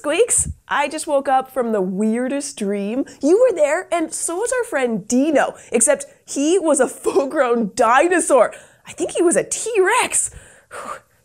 Squeaks. I just woke up from the weirdest dream. You were there, and so was our friend Dino, except he was a full grown dinosaur. I think he was a T Rex.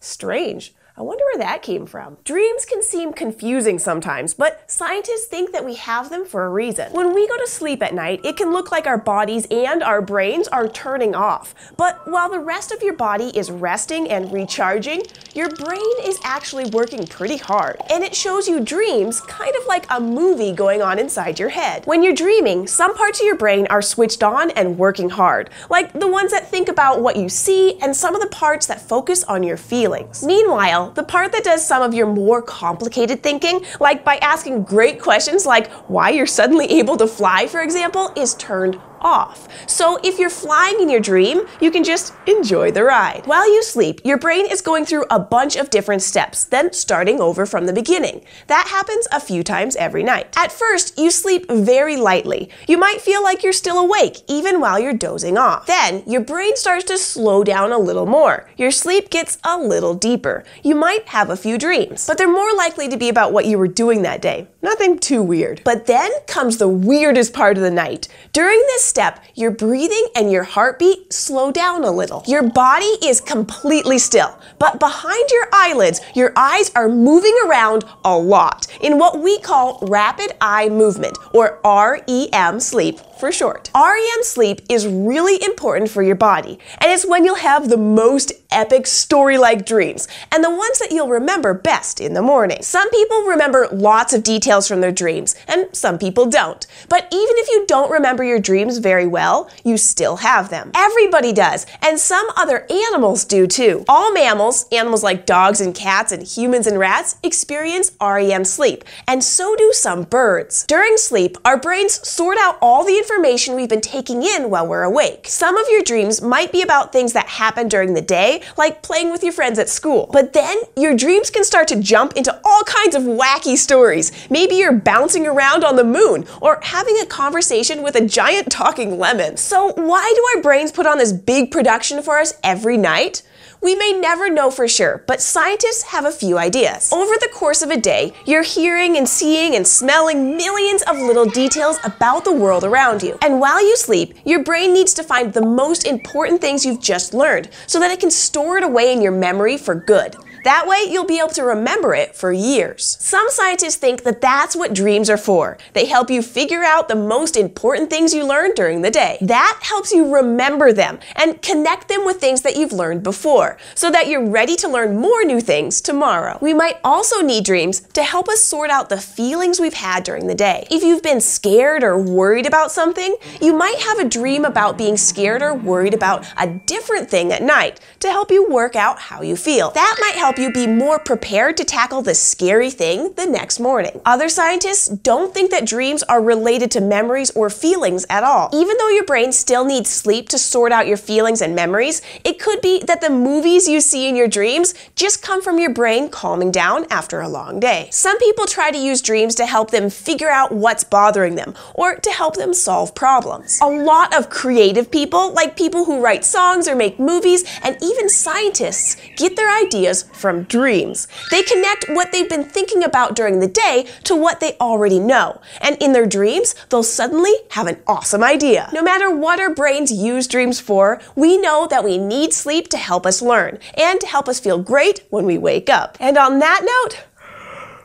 Strange. I wonder where that came from. Dreams can seem confusing sometimes, but scientists think that we have them for a reason. When we go to sleep at night, it can look like our bodies and our brains are turning off. But while the rest of your body is resting and recharging, your brain is actually working pretty hard, and it shows you dreams kind of like a movie going on inside your head. When you're dreaming, some parts of your brain are switched on and working hard, like the ones that think about what you see and some of the parts that focus on your feelings. Meanwhile, the part that does some of your more complicated thinking, like by asking great questions like why you're suddenly able to fly, for example, is turned off. So if you're flying in your dream, you can just enjoy the ride. While you sleep, your brain is going through a bunch of different steps, then starting over from the beginning. That happens a few times every night. At first, you sleep very lightly. You might feel like you're still awake, even while you're dozing off. Then, your brain starts to slow down a little more. Your sleep gets a little deeper. You might have a few dreams, but they're more likely to be about what you were doing that day. Nothing too weird. But then comes the weirdest part of the night. During this step, your breathing and your heartbeat slow down a little. Your body is completely still, but behind your eyelids, your eyes are moving around a lot in what we call rapid eye movement, or REM sleep for short. REM sleep is really important for your body, and it's when you'll have the most epic story-like dreams, and the ones that you'll remember best in the morning. Some people remember lots of details from their dreams, and some people don't. But even if you don't remember your dreams very well, you still have them. Everybody does, and some other animals do too. All mammals, animals like dogs and cats and humans and rats, experience REM sleep, and so do some birds. During sleep, our brains sort out all the information we've been taking in while we're awake. Some of your dreams might be about things that happen during the day, like playing with your friends at school. But then your dreams can start to jump into all kinds of wacky stories. Maybe you're bouncing around on the moon or having a conversation with a giant talking lemon. So why do our brains put on this big production for us every night? We may never know for sure, but scientists have a few ideas. Over the course of a day, you're hearing and seeing and smelling millions of little details about the world around you. And while you sleep, your brain needs to find the most important things you've just learned so that it can store it away in your memory for good. That way, you'll be able to remember it for years. Some scientists think that that's what dreams are for. They help you figure out the most important things you learned during the day. That helps you remember them and connect them with things that you've learned before so that you're ready to learn more new things tomorrow. We might also need dreams to help us sort out the feelings we've had during the day. If you've been scared or worried about something, you might have a dream about being scared or worried about a different thing at night to help you work out how you feel. That might help help you be more prepared to tackle the scary thing the next morning. Other scientists don't think that dreams are related to memories or feelings at all. Even though your brain still needs sleep to sort out your feelings and memories, it could be that the movies you see in your dreams just come from your brain calming down after a long day. Some people try to use dreams to help them figure out what's bothering them or to help them solve problems. A lot of creative people, like people who write songs or make movies, and even scientists, get their ideas from from dreams. They connect what they've been thinking about during the day to what they already know. And in their dreams, they'll suddenly have an awesome idea. No matter what our brains use dreams for, we know that we need sleep to help us learn and to help us feel great when we wake up. And on that note,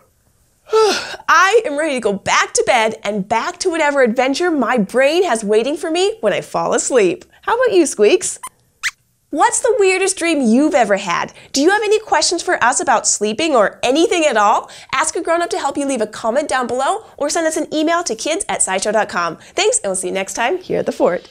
I am ready to go back to bed and back to whatever adventure my brain has waiting for me when I fall asleep. How about you, Squeaks? What's the weirdest dream you've ever had? Do you have any questions for us about sleeping or anything at all? Ask a grown up to help you leave a comment down below or send us an email to kids at scishow.com. Thanks, and we'll see you next time here at the Fort.